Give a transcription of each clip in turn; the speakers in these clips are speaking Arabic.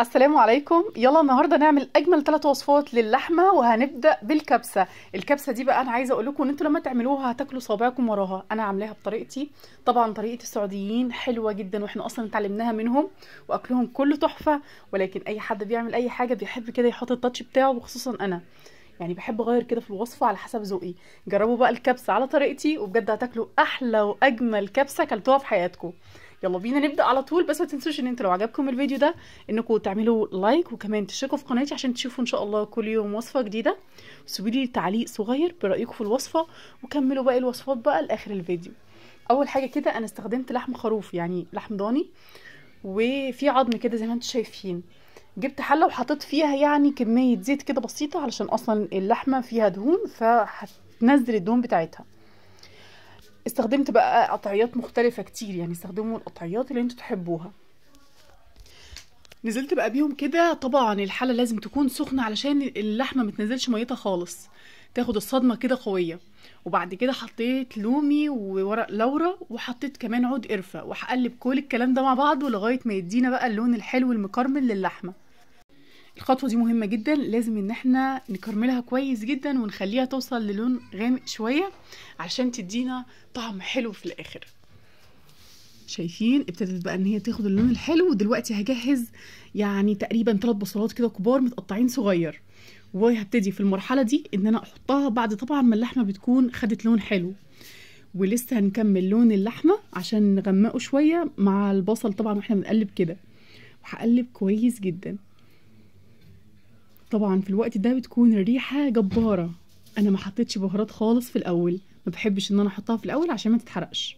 السلام عليكم يلا النهارده نعمل اجمل ثلاث وصفات للحمه وهنبدا بالكبسه الكبسه دي بقى انا عايزه اقول لكم ان انتوا لما تعملوها هتاكلوا صوابعكم وراها انا عاملاها بطريقتي طبعا طريقه السعوديين حلوه جدا واحنا اصلا اتعلمناها منهم واكلهم كله تحفه ولكن اي حد بيعمل اي حاجه بيحب كده يحط التاتش بتاعه وخصوصا انا يعني بحب اغير كده في الوصفه على حسب ذوقي جربوا بقى الكبسه على طريقتي وبجد هتاكلوا احلى واجمل كبسه اكلتوها في حياتكم يلا بينا نبدا على طول بس ما تنسوش ان انتوا لو عجبكم الفيديو ده انكم تعملوا لايك وكمان تشتركوا في قناتي عشان تشوفوا ان شاء الله كل يوم وصفه جديده وسيبوا لي تعليق صغير برايكم في الوصفه وكملوا باقي الوصفات بقى لاخر الفيديو اول حاجه كده انا استخدمت لحم خروف يعني لحم ضاني وفي عظم كده زي ما انتم شايفين جبت حله وحطيت فيها يعني كميه زيت كده بسيطه علشان اصلا اللحمه فيها دهون فهتنزل الدهون بتاعتها استخدمت بقى قطعيات مختلفة كتير يعني استخدموا القطعيات اللي انتوا تحبوها نزلت بقى بيهم كده طبعا الحله لازم تكون سخنه علشان اللحمه متنزلش ميتها خالص تاخد الصدمه كده قويه وبعد كده حطيت لومي وورق لورا وحطيت كمان عود قرفه وهقلب كل الكلام ده مع بعضه لغايه ما يدينا بقى اللون الحلو المكرمل للحمه الخطوة دي مهمة جدا لازم ان احنا نكرملها كويس جدا ونخليها توصل للون غامق شوية عشان تدينا طعم حلو في الاخر شايفين ابتدت بقى ان هي تاخد اللون الحلو ودلوقتي هجهز يعني تقريبا ثلاث بصلات كده كبار متقطعين صغير وهبتدي في المرحله دي ان انا احطها بعد طبعا ما اللحمه بتكون خدت لون حلو ولسه هنكمل لون اللحمه عشان نغمقه شويه مع البصل طبعا واحنا بنقلب كده وهقلب كويس جدا طبعا في الوقت ده بتكون الريحه جباره انا ما حطيتش بهارات خالص في الاول ما بحبش ان انا احطها في الاول عشان ما تتحرقش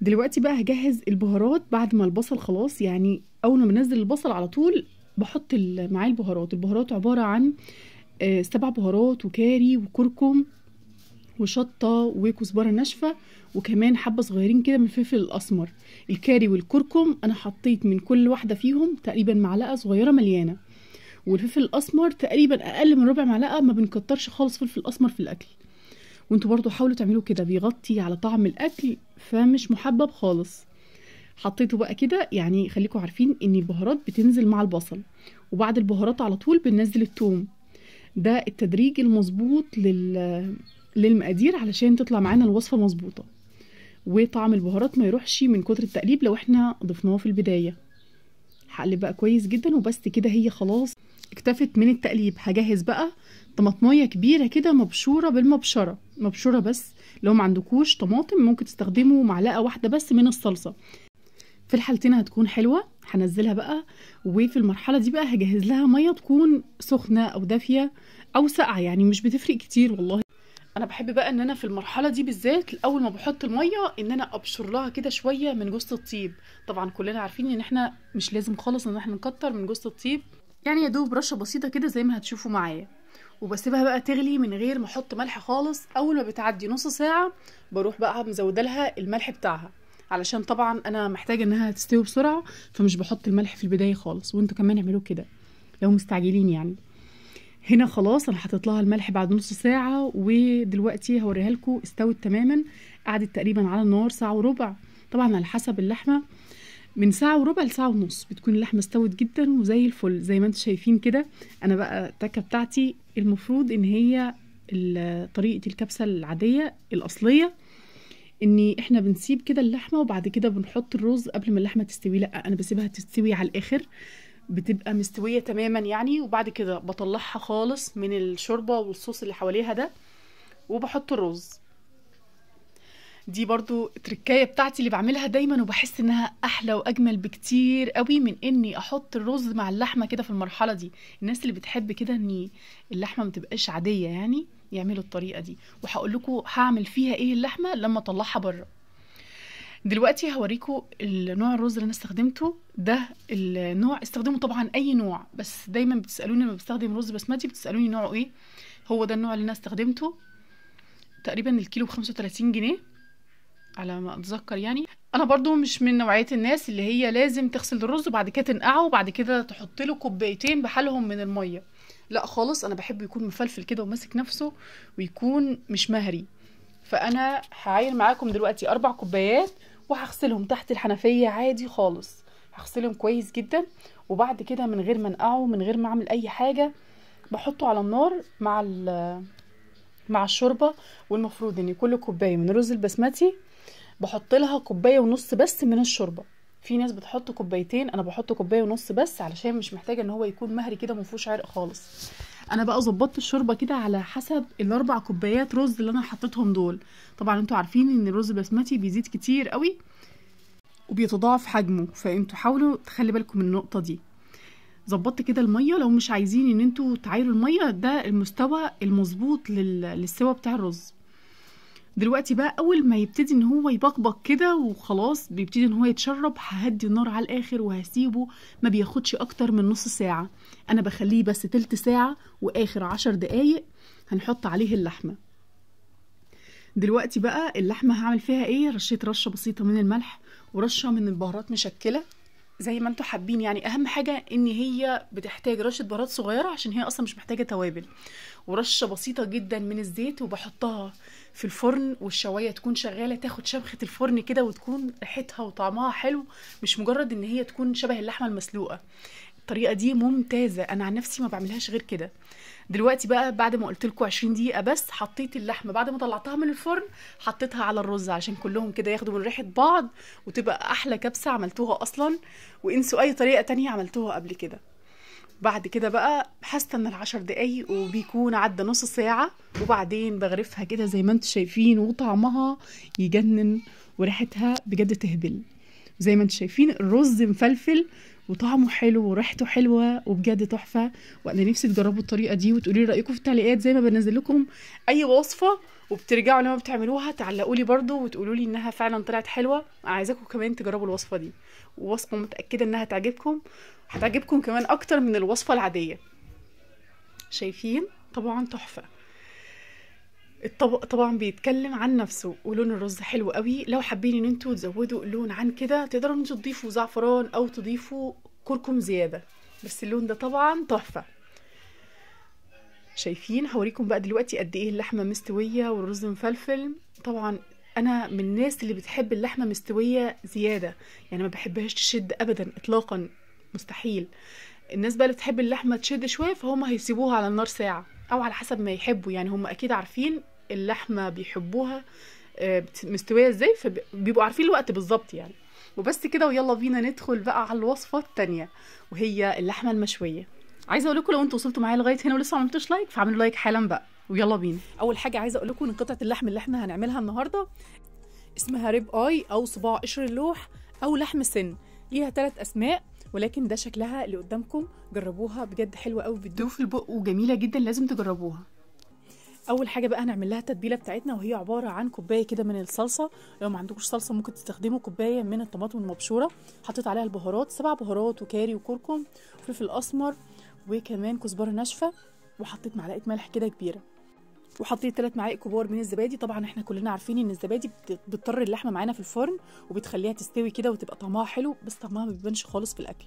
دلوقتي بقى هجهز البهارات بعد ما البصل خلاص يعني اول ما بنزل البصل على طول بحط معاه البهارات البهارات عباره عن آه، سبع بهارات وكاري وكركم وشطه وكزبره ناشفه وكمان حبه صغيرين كده من الفلفل الاسمر الكاري والكركم انا حطيت من كل واحده فيهم تقريبا معلقه صغيره مليانه والفلفل الاسمر تقريبا اقل من ربع معلقه ما بنكترش خالص فلفل اسمر في الاكل وانتوا برضو حاولوا تعملوا كده بيغطي على طعم الاكل فمش محبب خالص حطيته بقى كده يعني خليكوا عارفين ان البهارات بتنزل مع البصل وبعد البهارات على طول بننزل الثوم ده التدريج المظبوط لل للمقادير علشان تطلع معانا الوصفه مظبوطه وطعم البهارات ما يروحش من كتر التقليب لو احنا ضفناه في البدايه هقلب بقى كويس جدا وبس كده هي خلاص اكتفت من التقليب هجهز بقى طماطميه كبيره كده مبشوره بالمبشره مبشوره بس لو ما عندكوش طماطم ممكن تستخدموا معلقه واحده بس من الصلصه في الحالتين هتكون حلوه هنزلها بقى وفي المرحله دي بقى هجهز لها ميه تكون سخنه او دافيه او ساقعه يعني مش بتفرق كتير والله انا بحب بقى ان انا في المرحله دي بالذات اول ما بحط الميه ان انا ابشر لها كده شويه من جوز الطيب طبعا كلنا عارفين ان احنا مش لازم خالص ان احنا نكتر من جوز الطيب يعني يا دوب رشه بسيطه كده زي ما هتشوفوا معايا وبسيبها بقى تغلي من غير ما احط ملح خالص اول ما بتعدي نص ساعه بروح بقى مزوده لها الملح بتاعها علشان طبعا انا محتاجه انها تستوي بسرعه فمش بحط الملح في البدايه خالص وانتوا كمان اعملوا كده لو مستعجلين يعني هنا خلاص انا حطيت لها الملح بعد نص ساعه ودلوقتي هوريها لكم استوت تماما قعدت تقريبا على النار ساعه وربع طبعا على حسب اللحمه من ساعة وربع لساعة ونص بتكون اللحمة استوت جدا وزي الفل زي ما انتم شايفين كده انا بقى التكة بتاعتي المفروض ان هي طريقة الكبسة العادية الاصلية ان احنا بنسيب كده اللحمة وبعد كده بنحط الرز قبل ما اللحمة تستوي لا انا بسيبها تستوي على الاخر بتبقى مستويه تماما يعني وبعد كده بطلعها خالص من الشوربه والصوص اللي حواليها ده وبحط الرز دي برضو تركايه بتاعتي اللي بعملها دايما وبحس انها احلى واجمل بكتير قوي من اني احط الرز مع اللحمه كده في المرحله دي الناس اللي بتحب كده ان اللحمه ما تبقاش عاديه يعني يعملوا الطريقه دي وهقول لكم هعمل فيها ايه اللحمه لما اطلعها بره دلوقتي هوريكم نوع الرز اللي انا استخدمته ده النوع استخدمه طبعا اي نوع بس دايما بتسالوني لما بستخدم رز بسمتي بتسالوني نوعه ايه هو ده النوع اللي انا استخدمته تقريبا الكيلو ب 35 جنيه على ما اتذكر يعني انا برضو مش من نوعيه الناس اللي هي لازم تغسل الرز وبعد كده تنقعه وبعد كده تحط له كوبايتين بحالهم من الميه لا خالص انا بحب يكون مفلفل كده وماسك نفسه ويكون مش مهري فانا هعاير معاكم دلوقتي اربع كوبايات وهغسلهم تحت الحنفيه عادي خالص هغسلهم كويس جدا وبعد كده من غير ما انقعه من غير ما اعمل اي حاجه بحطه على النار مع مع الشوربه والمفروض ان كل كوبايه من رز البسمتي بحط لها كوبايه ونص بس من الشوربه في ناس بتحط كوبايتين انا بحط كوبايه ونص بس علشان مش محتاجه ان هو يكون مهري كده مفهوش عرق خالص انا بقى ظبطت الشوربه كده على حسب الاربع كوبايات رز اللي انا حطيتهم دول طبعا انتوا عارفين ان الرز البسمتي بيزيد كتير قوي وبيتضاعف حجمه فانتوا حاولوا تخلي بالكم من النقطه دي ظبطت كده الميه لو مش عايزين ان انتوا تعايروا الميه ده المستوى المظبوط للسوا بتاع الرز دلوقتي بقى اول ما يبتدي ان هو يبقبق كده وخلاص بيبتدي ان هو يتشرب ههدي النار على الاخر وهسيبه ما بياخدش اكتر من نص ساعه انا بخليه بس تلت ساعه واخر عشر دقايق هنحط عليه اللحمه دلوقتي بقى اللحمه هعمل فيها ايه رشيت رشه بسيطه من الملح ورشه من البهارات مشكله زي ما انتم حابين يعني اهم حاجه ان هي بتحتاج رشه بهارات صغيره عشان هي اصلا مش محتاجه توابل ورشه بسيطه جدا من الزيت وبحطها في الفرن والشوايه تكون شغاله تاخد شبخه الفرن كده وتكون ريحتها وطعمها حلو مش مجرد ان هي تكون شبه اللحمه المسلوقه الطريقه دي ممتازه انا عن نفسي ما بعملهاش غير كده دلوقتي بقى بعد ما قلت لكم 20 دقيقه بس حطيت اللحمه بعد ما طلعتها من الفرن حطيتها على الرز عشان كلهم كده ياخدوا من ريحه بعض وتبقى احلى كبسه عملتوها اصلا وانسوا اي طريقه تانية عملتوها قبل كده بعد كده بقى هستنى العشر دقايق وبيكون عدى نص ساعة وبعدين بغرفها كده زي ما انتوا شايفين وطعمها يجنن وريحتها بجد تهبل زي ما انتم شايفين الرز مفلفل وطعمه حلو وريحته حلوه وبجد تحفه وانا نفسي تجربوا الطريقه دي وتقولوا لي رايكم في التعليقات زي ما بنزل لكم اي وصفه وبترجعوا لما بتعملوها تعلقوا لي برده وتقولوا لي انها فعلا طلعت حلوه عايزاكم كمان تجربوا الوصفه دي ووصفه متاكده انها تعجبكم هتعجبكم كمان اكتر من الوصفه العاديه شايفين طبعا تحفه الطبق طبعا بيتكلم عن نفسه ولون الرز حلو قوي لو حابين ان انتوا تزودوا اللون عن كده تقدروا ان انتوا تضيفوا زعفران او تضيفوا كركم زياده بس اللون ده طبعا تحفه شايفين هوريكم بقى دلوقتي قد ايه اللحمه مستويه والرز مفلفل طبعا انا من الناس اللي بتحب اللحمه مستويه زياده يعني ما بحبهاش تشد ابدا اطلاقا مستحيل الناس بقى اللي بتحب اللحمه تشد شويه فهم هيسيبوها على النار ساعه او على حسب ما يحبوا يعني هم اكيد عارفين اللحمه بيحبوها آه، مستويه ازاي فبيبقوا عارفين الوقت بالظبط يعني وبس كده ويلا بينا ندخل بقى على الوصفه الثانيه وهي اللحمه المشويه عايزه اقول لكم لو انتوا وصلتوا معايا لغايه هنا ولسه ما عملتوش لايك فاعملوا لايك حالا بقى ويلا بينا اول حاجه عايزه اقول لكم ان قطعه اللحم اللي احنا هنعملها النهارده اسمها ريب اي او صباع قشر اللوح او لحم سن ليها ثلاث اسماء ولكن ده شكلها اللي قدامكم جربوها بجد حلوه قوي بتدوب في البق وجميله جدا لازم تجربوها اول حاجه بقى هنعمل لها التتبيله بتاعتنا وهي عباره عن كوبايه كده من الصلصه لو ما عندكوش صلصه ممكن تستخدموا كوبايه من الطماطم المبشوره حطيت عليها البهارات سبع بهارات وكاري وكركم وفلفل اسمر وكمان كزبره ناشفه وحطيت معلقه ملح كده كبيره وحطيت ثلاث معالق كبار من الزبادي طبعا احنا كلنا عارفين ان الزبادي بتضطر اللحمه معانا في الفرن وبتخليها تستوي كده وتبقى طعمها حلو بس طعمها ما بيبانش خالص في الاكل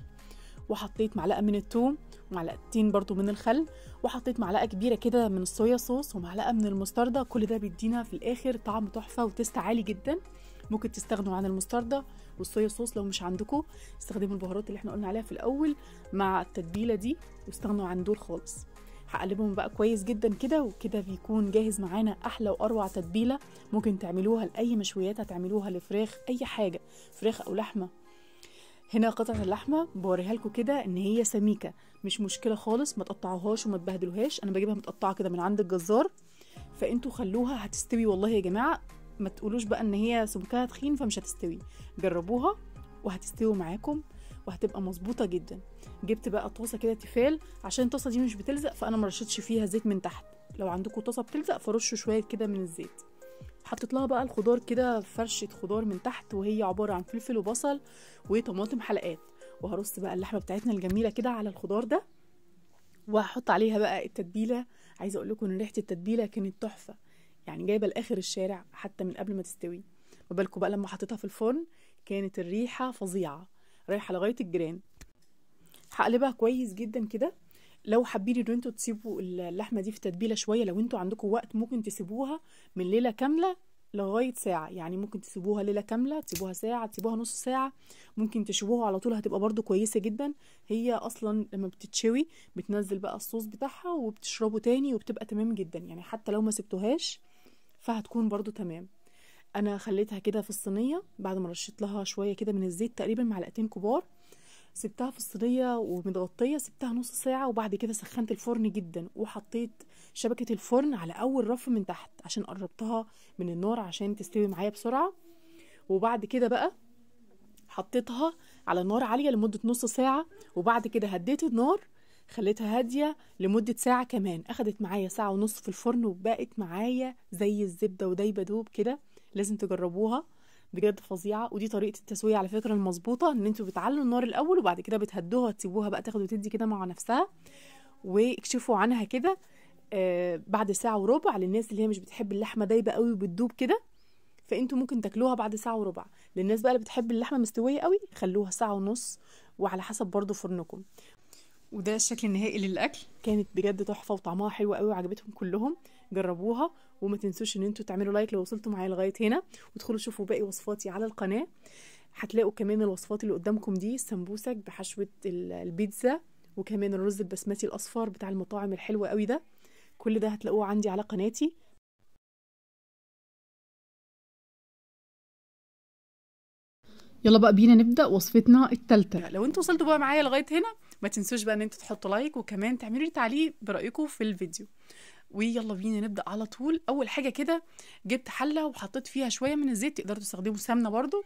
وحطيت معلقه من الثوم معلقتين برضو من الخل وحطيت معلقه كبيره كده من الصويا صوص ومعلقه من المستردة كل ده بيدينا في الاخر طعم تحفه وتست عالي جدا ممكن تستغنوا عن المستردة والصويا صوص لو مش عندكم استخدموا البهارات اللي احنا قلنا عليها في الاول مع التتبيله دي واستغنوا عن دول خالص هقلبهم بقى كويس جدا كده وكده بيكون جاهز معانا احلى واروع تتبيله ممكن تعملوها لاي مشويات هتعملوها لفراخ اي حاجه فراخ او لحمه هنا قطعة اللحمة بوريها لكم كده ان هي سميكة مش مشكلة خالص ما تقطعوهاش وما تبهدلوهاش انا بجيبها متقطعة كده من عند الجزار فانتوا خلوها هتستوي والله يا جماعة ما تقولوش بقى ان هي سمكها تخين فمش هتستوي جربوها وهتستوي معاكم وهتبقى مظبوطة جدا جبت بقى طاسة كده تفال عشان الطاسة دي مش بتلزق فانا مرشتش فيها زيت من تحت لو عندكم طاسة بتلزق فرشوا شوية كده من الزيت حطيت لها بقى الخضار كده فرشه خضار من تحت وهي عباره عن فلفل وبصل وطماطم حلقات وهرص بقى اللحمه بتاعتنا الجميله كده على الخضار ده وهحط عليها بقى التتبيله عايزه اقول لكم ان ريحه التتبيله كانت تحفه يعني جايبه لاخر الشارع حتى من قبل ما تستوي ما بقى لما حطيتها في الفرن كانت الريحه فظيعه رايحه لغايه الجيران هقلبها كويس جدا كده لو حابين ان انتوا تسيبوا اللحمه دي في تتبيله شويه لو انتوا عندكم وقت ممكن تسيبوها من ليله كامله لغايه ساعه يعني ممكن تسيبوها ليله كامله تسيبوها ساعه تسيبوها نص ساعه ممكن تشووها على طول هتبقى برده كويسه جدا هي اصلا لما بتتشوي بتنزل بقى الصوص بتاعها وبتشربه تاني وبتبقى تمام جدا يعني حتى لو ما سبتوهاش فهتكون برده تمام انا خليتها كده في الصينيه بعد ما رشيت لها شويه كده من الزيت تقريبا معلقتين كبار سبتها في الصينيه ومتغطيه سبتها نص ساعه وبعد كده سخنت الفرن جدا وحطيت شبكه الفرن على اول رف من تحت عشان قربتها من النار عشان تستوي معايا بسرعه وبعد كده بقى حطيتها على نار عاليه لمده نص ساعه وبعد كده هديت النار خليتها هادية لمدة ساعة كمان أخدت معايا ساعة ونص في الفرن وبقت معايا زي الزبدة ودايبة دوب كده لازم تجربوها بجد فظيعه ودي طريقه التسويه على فكره المظبوطه ان انتوا بتعلوا النار الاول وبعد كده بتهدوها تسيبوها بقى تاخد وتدي كده مع نفسها واكشفوا عنها كده آه، بعد ساعه وربع للناس اللي هي مش بتحب اللحمه دايبه قوي وبتدوب كده فانتوا ممكن تاكلوها بعد ساعه وربع للناس بقى اللي بتحب اللحمه مستويه قوي خلوها ساعه ونص وعلى حسب برضو فرنكم وده الشكل النهائي للاكل كانت بجد تحفه وطعمها حلو قوي وعجبتهم كلهم جربوها وما تنسوش ان انتوا تعملوا لايك لو وصلتوا معايا لغايه هنا وادخلوا شوفوا باقي وصفاتي على القناه هتلاقوا كمان الوصفات اللي قدامكم دي السمبوسك بحشوه البيتزا وكمان الرز البسمتي الاصفر بتاع المطاعم الحلوه قوي ده كل ده هتلاقوه عندي على قناتي يلا بقى بينا نبدا وصفتنا الثالثه لو انتوا وصلتوا بقى معايا لغايه هنا ما تنسوش بقى ان انتوا تحطوا لايك وكمان تعملوا لي تعليق برايكم في الفيديو ويلا بينا نبدا على طول اول حاجه كده جبت حله وحطيت فيها شويه من الزيت تقدروا تستخدموا سمنه برضو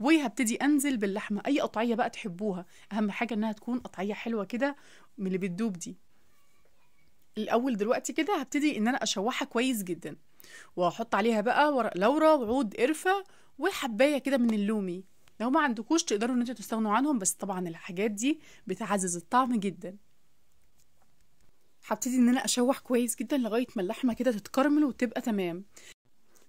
وهبتدي انزل باللحمه اي قطعيه بقى تحبوها اهم حاجه انها تكون قطعيه حلوه كده من اللي بتدوب دي الاول دلوقتي كده هبتدي ان انا اشوحها كويس جدا واحط عليها بقى ورق لورا وعود قرفه وحبايه كده من اللومي لو ما عندكوش تقدروا ان انتوا تستغنوا عنهم بس طبعا الحاجات دي بتعزز الطعم جدا هبتدي ان انا اشوح كويس جدا لغايه ما اللحمه كده تتكرمل وتبقى تمام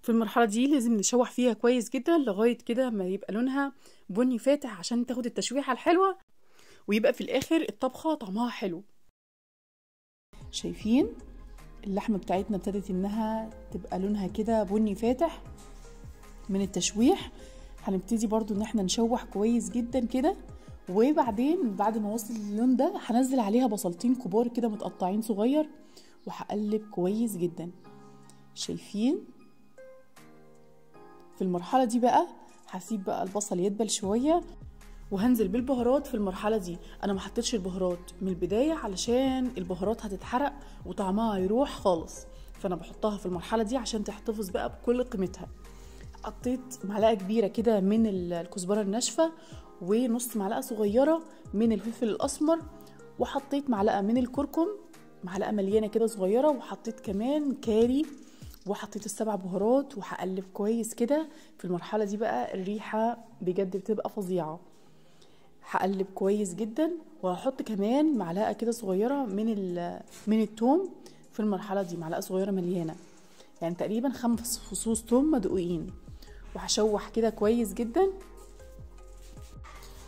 في المرحله دي لازم نشوح فيها كويس جدا لغايه كده ما يبقى لونها بني فاتح عشان تاخد التشويحه الحلوه ويبقى في الاخر الطبخه طعمها حلو شايفين اللحمه بتاعتنا ابتدت انها تبقى لونها كده بني فاتح من التشويح هنبتدي برضو ان احنا نشوح كويس جدا كده وبعدين بعد ما اوصل اللون ده هنزل عليها بصلتين كبار كده متقطعين صغير وهقلب كويس جدا شايفين في المرحله دي بقى هسيب بقى البصل يدبل شويه وهنزل بالبهارات في المرحله دي انا ما حطيتش البهارات من البدايه علشان البهارات هتتحرق وطعمها هيروح خالص فانا بحطها في المرحله دي عشان تحتفظ بقى بكل قيمتها حطيت معلقه كبيره كده من الكزبره الناشفه ونص معلقه صغيره من الفلفل الاسمر وحطيت معلقه من الكركم معلقه مليانه كده صغيره وحطيت كمان كاري وحطيت السبع بهارات وهقلب كويس كده في المرحله دي بقى الريحه بجد بتبقى فظيعه هقلب كويس جدا وهحط كمان معلقه كده صغيره من من الثوم في المرحله دي معلقه صغيره مليانه يعني تقريبا خمس فصوص ثوم مدقوقين وهشوح كده كويس جدا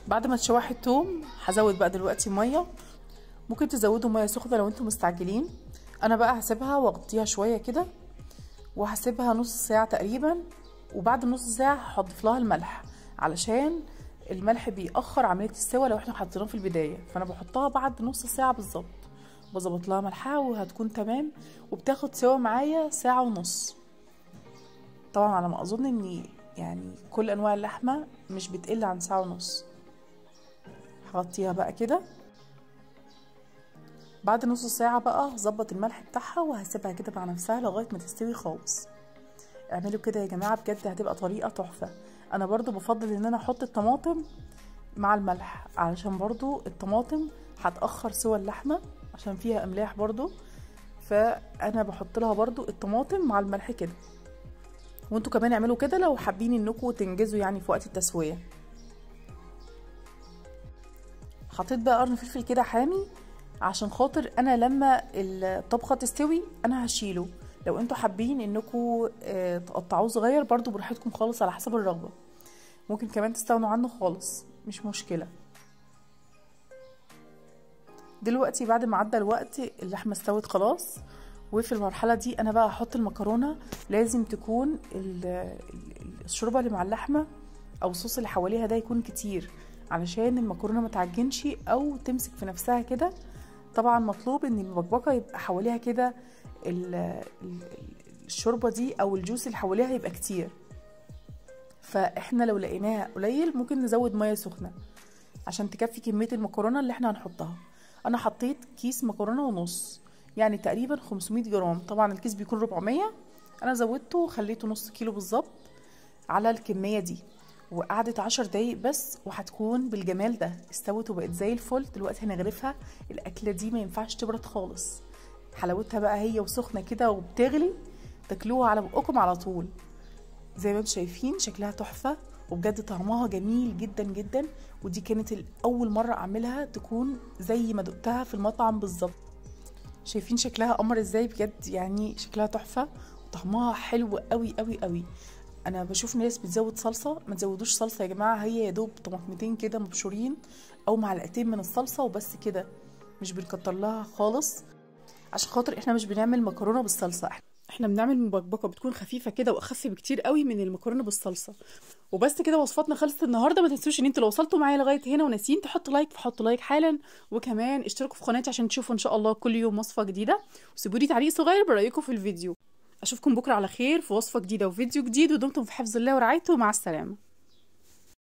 بعد ما تشوحي الثوم هزود بقى دلوقتي ميه ممكن تزودوا ميه سخنه لو انتم مستعجلين انا بقى هسيبها واغطيها شويه كده وهسيبها نص ساعه تقريبا وبعد نص ساعه هضيف لها الملح علشان الملح بيأخر عمليه السوا لو احنا حطيناه في البدايه فانا بحطها بعد نص ساعه بالظبط بظبط لها ملحها وهتكون تمام وبتاخد سوا معايا ساعه ونص طبعا على ما اظن اني يعني كل انواع اللحمه مش بتقل عن ساعه ونص هغطيها بقى كده بعد نص ساعه بقى هظبط الملح بتاعها وهسيبها كده مع نفسها لغايه ما تستوي خالص اعملوا كده يا جماعه بجد هتبقى طريقه تحفه انا برضو بفضل ان انا احط الطماطم مع الملح علشان برضو الطماطم هتاخر سوى اللحمه عشان فيها املاح برضو فانا بحط لها برضو الطماطم مع الملح كده وانتوا كمان اعملوا كده لو حابين انكم تنجزوا يعني في وقت التسويه حطيت بقى قرن فلفل كده حامي عشان خاطر انا لما الطبخه تستوي انا هشيله لو انتوا حابين انكم آه، تقطعوه صغير برضو براحتكم خالص على حسب الرغبه ممكن كمان تستغنوا عنه خالص مش مشكله دلوقتي بعد ما عدى الوقت اللحمه استوت خلاص وفي المرحله دي انا بقى هحط المكرونه لازم تكون الشوربه اللي مع اللحمه او الصوص اللي حواليها ده يكون كتير علشان المكرونه ما تعجنش او تمسك في نفسها كده طبعا مطلوب ان المبكبكه يبقى حواليها كده الشوربه دي او الجوس اللي حواليها يبقى كتير فاحنا لو لقيناها قليل ممكن نزود ميه سخنه عشان تكفي كميه المكرونه اللي احنا هنحطها انا حطيت كيس مكرونه ونص يعني تقريبا 500 جرام طبعا الكيس بيكون 400 انا زودته وخليته نص كيلو بالظبط على الكميه دي وقعدت 10 دقايق بس وهتكون بالجمال ده استوت وبقت زي الفل دلوقتي هنغرفها الاكله دي ما ينفعش تبرد خالص حلاوتها بقى هي وسخنه كده وبتغلي تاكلوها على بقكم على طول زي ما انتم شايفين شكلها تحفه وبجد طعمها جميل جدا جدا ودي كانت اول مره اعملها تكون زي ما دقتها في المطعم بالظبط شايفين شكلها قمر ازاي بجد يعني شكلها تحفه وطعمها حلو قوي قوي قوي انا بشوف ناس بتزود صلصه ما تزودوش صلصه يا جماعه هي يا دوب طماطمتين كده مبشورين او معلقتين من الصلصه وبس كده مش بنكتر لها خالص عشان خاطر احنا مش بنعمل مكرونه بالصلصه احنا بنعمل مبكبكه بتكون خفيفه كده واخف بكتير قوي من المكرونه بالصلصه وبس كده وصفاتنا خلصت النهارده ما تنسوش ان انتوا لو وصلتوا معايا لغايه هنا وناسيين تحطوا لايك فحطوا لايك حالا وكمان اشتركوا في قناتي عشان تشوفوا ان شاء الله كل يوم وصفه جديده وسيبوا لي تعليق صغير برايكم في الفيديو اشوفكم بكره على خير في وصفه جديده وفيديو جديد ودمتم في حفظ الله ورعايته مع السلامه